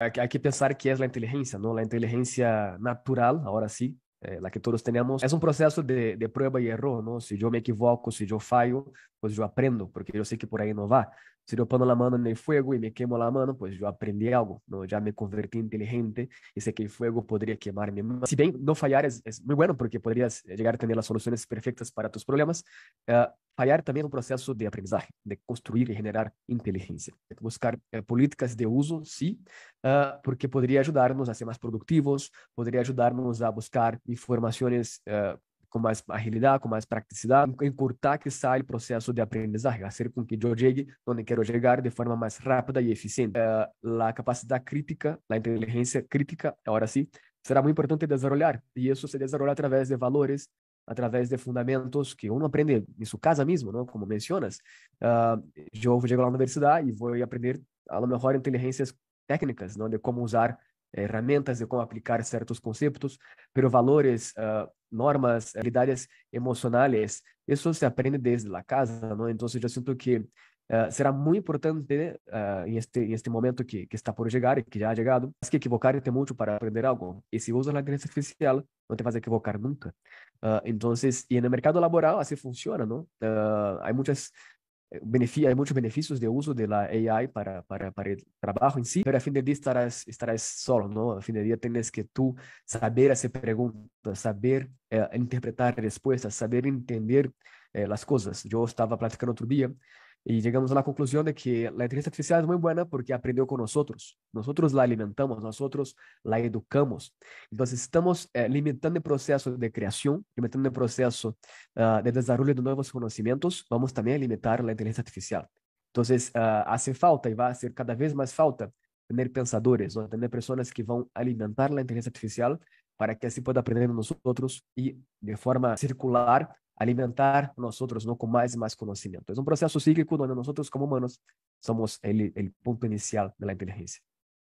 hay que pensar que es la inteligencia, ¿no? La inteligencia natural, ahora sí, eh, la que todos tenemos. Es un proceso de, prueba y error, ¿no? Si yo me equivoco, si yo fallo, pues yo aprendo, porque yo sé que por ahí no va. se eu pongo a mão no fogo e me quemo a mão pois eu aprendi algo, não já me converti inteligente e sei que o fogo poderia quemar mi mano. Si bien no fallar é, es, muy porque podrías chegar eh, a ter as soluções perfeitas para tus problemas, uh, fallar também é um processo de aprendizagem de construir e generar inteligência Buscar uh, políticas de uso, sim uh, porque ajudar-nos a ser produtivos productivos, ajudar-nos a buscar informaciones com mais agilidade, com mais praticidade, encurtar que sai o processo de aprendizagem, fazer com que eu chegue onde quero chegar de forma mais rápida e eficiente. Uh, a capacidade crítica, a inteligência crítica, agora sim, será muito importante desenvolver, e isso se desenvolve através de valores, através de fundamentos que um aprende em sua casa mesmo, não? como mencionas. Uh, eu vou chegar à universidade e vou aprender, a melhor, inteligências técnicas, não? de como usar eh, ferramentas de como aplicar certos conceitos, mas valores uh, normas, habilidades emocionais, isso se aprende desde a casa, não? Então, assim, eu sinto que Uh, será muito importante uh, este, este momento que, que está por chegar e que já ha chegado, mas que equivocar-te muito para aprender algo. E se usas a inteligência artificial, não te faz equivocar nunca. Uh, então, assim, e no mercado laboral assim funciona, não? há muitas Eh, hay muchos beneficios de uso de la AI para, para, para, el trabajo en sí, pero a fin de día estarás, estarás solo, ¿no? A fin de día tienes que tú saber hacer preguntas, saber eh, interpretar respuestas, saber entender eh, las cosas. Yo estaba platicando otro día y llegamos a la conclusión de que la inteligencia artificial es muy buena porque aprendió con nosotros. Nosotros la alimentamos, nosotros la educamos. Entonces, estamos eh, alimentando limitando el proceso de creación, limitando el proceso ah, de desarrollo de nuevos conocimientos. Vamos también a limitar la inteligencia artificial. Entonces, ah, hace falta y va a ser cada vez más falta tener pensadores, o tener personas que van a alimentar la inteligencia artificial para que así pueda aprender nosotros y de forma circular alimentar nosotros ¿no? con más y más conocimiento. Es un proceso psíquico donde nosotros como humanos somos el, el punto inicial de la inteligencia.